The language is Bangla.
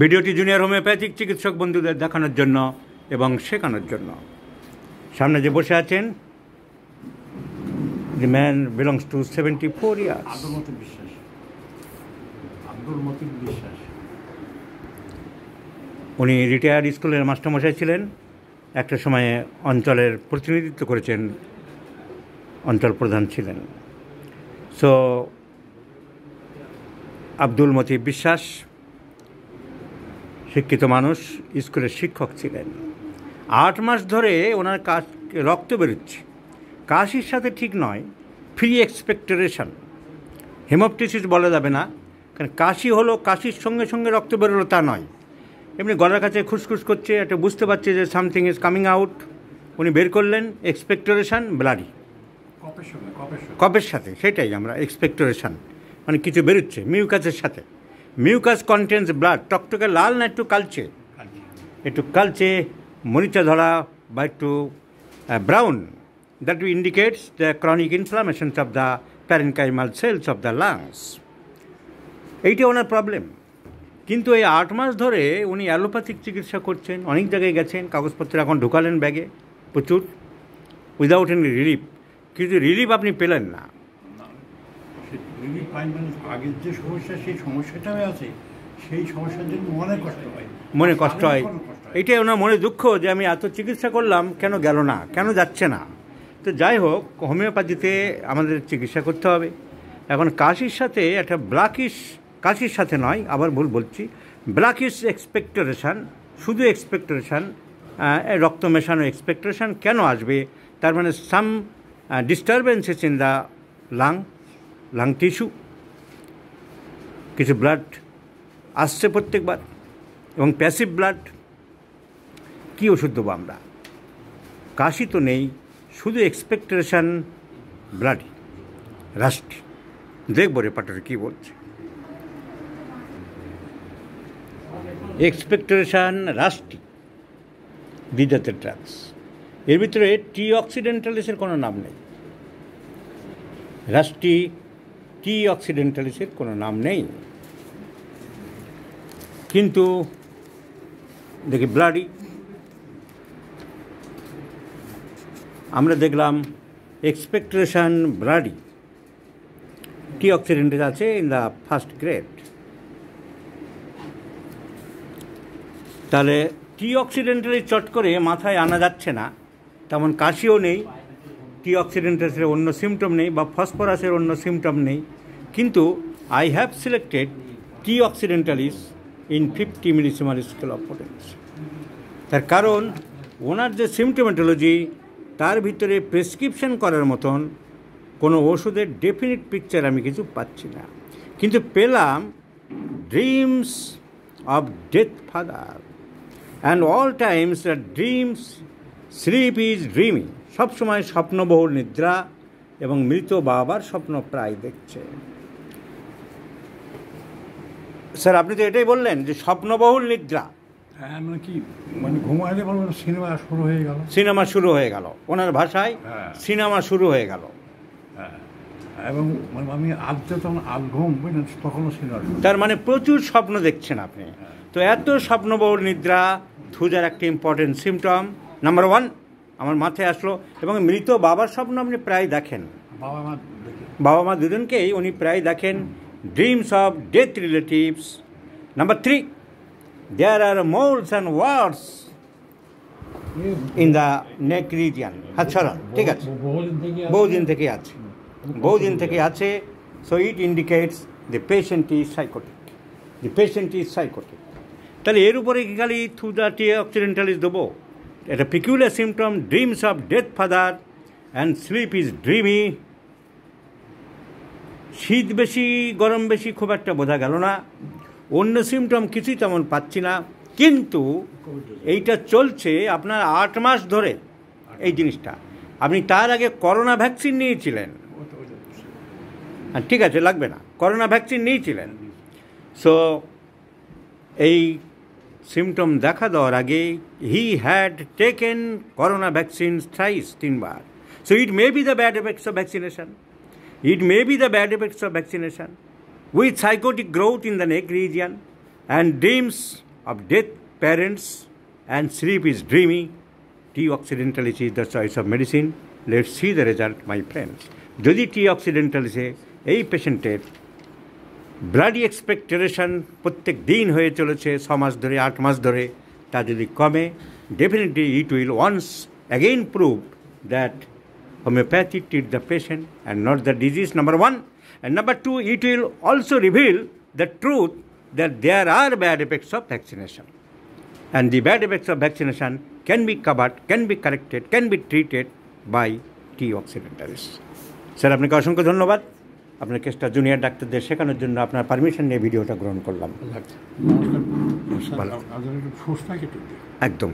ভিডিওটি জুনিয়র হোমিওপ্যাথিক চিকিৎসক বন্ধুদের দেখানোর জন্য এবং শেখানোর জন্য সামনে যে বসে আছেন the man belongs to seventy four years উনি রিটায়ার্ড স্কুলের মাস্টারমশাই ছিলেন একটা সময়ে অঞ্চলের প্রতিনিধিত্ব করেছেন অঞ্চল প্রধান ছিলেন সো আব্দুল মতি বিশ্বাস শিক্ষিত মানুষ স্কুলের শিক্ষক ছিলেন আট মাস ধরে ওনার কাশ রক্ত বেরোচ্ছে কাশির সাথে ঠিক নয় ফ্রি এক্সপেক্টরেশন হেমোপটিসিস বলা যাবে না কারণ কাশি হলো কাশির সঙ্গে সঙ্গে রক্ত বেরোলো তা নয় এমনি গলার কাছে খুসখুস করছে একটা বুঝতে পারছে যে সামথিং ইজ কামিং আউট উনি বের করলেন এক্সপেক্টরেশন ব্লাডি কপের সাথে সেটাই আমরা এক্সপেক্টরেশন মানে কিছু বেরোচ্ছে মিউকাসের সাথে মিউকাস কন্টেন্স ব্লাড টকটকে লাল না একটু কালচে একটু কালচে মরিচা ধরা বা একটু brown that we indicates the chronic inflammations of the parenchymal cells of the lungs এইটা ওনার প্রবলেম কিন্তু এই আট মাস ধরে উনি অ্যালোপ্যাথিক চিকিৎসা করছেন অনেক জায়গায় গেছেন কাগজপত্র এখন ঢোকালেন ব্যাগে প্রচুর উইদাউট এনি রিলিফ কিন্তু রিলিফ আপনি পেলেন না রিলিফ পায় মানে আগের যে সমস্যা সেই সমস্যাটাও আছে সেই সমস্যার জন্য মনে কষ্ট হয় মনে কষ্ট হয় এটাই ওনার মনে দুঃখ যে আমি এত চিকিৎসা করলাম কেন গেল না কেন যাচ্ছে না তো যাই হোক হোমিওপ্যাথিতে আমাদের চিকিৎসা করতে হবে এখন কাশির সাথে একটা ব্ল্যাকিশ কাশির সাথে নয় আবার ভুল বলছি ব্ল্যাকিশ এক্সপেক্টরেশান শুধু এক্সপেক্টরেশান রক্ত মেশানো এক্সপেক্টরেশান কেন আসবে তার মানে some disturbances in the lung lung tissue কিছু ব্লাড আসছে প্রত্যেকবার এবং প্যাসিভ ব্লাড কী ওষুধ দেবো আমরা কাশি তো নেই শুধু এক্সপেকটেশন ব্লাডই রাষ্ট্রী দেখবো রেপার্টারে কী বলছে এক্সপেক্টেশন রাষ্ট্রী বিদ্যাতের ড্রাগস এর ভিতরে টি অক্সিডেন্টালিসের কোনো নাম নেই রাষ্ট্রী টি অক্সিডেন্টালিসের কোনো নাম নেই কিন্তু দেখি ব্লাডি আমরা দেখলাম এক্সপেকটেশন ব্লাডি টি অক্সিডেন্টেজ আছে ইন দ্য ফার্স্ট গ্রেড তাহলে টি অক্সিডেন্টালি চট করে মাথায় আনা যাচ্ছে না তেমন কাশিও নেই টি অক্সিডেন্টাসের অন্য সিমটম নেই বা ফসফরাসের অন্য সিমটম নেই কিন্তু I have selected T occidentalis in fifty millesimal scale of potence তার কারণ ওনার যে সিমটোমেটোলজি তার ভিতরে প্রেসক্রিপশন করার মতন কোনো ওষুধের ডেফিনিট পিকচার আমি কিছু পাচ্ছি না কিন্তু পেলাম dreams of death father and all times the dreams sleep is dreaming সবসময় স্বপ্নবহুল নিদ্রা এবং মৃত বাবার স্বপ্ন প্রায় দেখছে স্যার আপনি তো এটাই বললেন যে স্বপ্নবহুল নিদ্রা হ্যাঁ মানে কি মানে ঘুমাইলে বলবেন সিনেমা শুরু হয়ে গেল সিনেমা শুরু হয়ে গেল ওনার ভাষায় হ্যাঁ। সিনেমা শুরু হয়ে গেল হ্যাঁ, এবং মানে আমি আদতে সিনেমা তার মানে প্রচুর স্বপ্ন দেখছেন আপনি তো এত স্বপ্নবহুল নিদ্রা থুজার একটি ইম্পর্টেন্ট সিমটম নাম্বার ওয়ান আমার মাথায় আসলো এবং মৃত বাবার স্বপ্ন আপনি প্রায় দেখেন বাবা মা বাবা মা দুজনকেই উনি প্রায় দেখেন dreams of death relatives number three there are moles and words in the neck region আচ্ছা ঠিক আছে বহুদিন থেকে আছে বহুদিন থেকে আছে so it indicates the patient is psychotic the patient is psychotic তাহলে এর উপরে কি খালি থ্রু দ্য টি অক্সিডেন্টালিস দেবো at a peculiar symptom, dreams of death father and sleep is dreamy. শীত বেশি গরম বেশি খুব একটা বোঝা গেল না অন্য সিমটম কিছুই তেমন পাচ্ছি না কিন্তু এইটা চলছে আপনার আট মাস ধরে এই জিনিসটা আপনি তার আগে করোনা ভ্যাকসিন নিয়েছিলেন ঠিক আছে লাগবে না করোনা ভ্যাকসিন নিয়েছিলেন সো এই সিমটম দেখা দেওয়ার আগে he had taken corona vaccine thrice তিনবার so it may be the bad effects of vaccination it may be the bad effects of vaccination with psychotic growth in the neck region and dreams of death parents and sleep is dreamy. Tea occidentalis is the choice of medicine. Let's see the result, my friends. যদি টি অক্সিডেন্টালিসে এই পেশেন্টের ব্লাডি এক্সপেক্টেশন প্রত্যেক দিন হয়ে চলেছে ছ মাস ধরে আট মাস ধরে তা যদি কমে definitely it will once again prove that homeopathy treat the patient and not the disease number one and number two it will also reveal the truth that there are bad effects of vaccination and the bad effects of vaccination can be covered can be corrected can be treated by T occidentalis sir আপনাকে অসংখ্য ধন্যবাদ আপনার কেসটা জুনিয়র ডাক্তারদের শেখানোর জন্য আপনার পারমিশন নিয়ে ভিডিওটা গ্রহণ করলাম একদম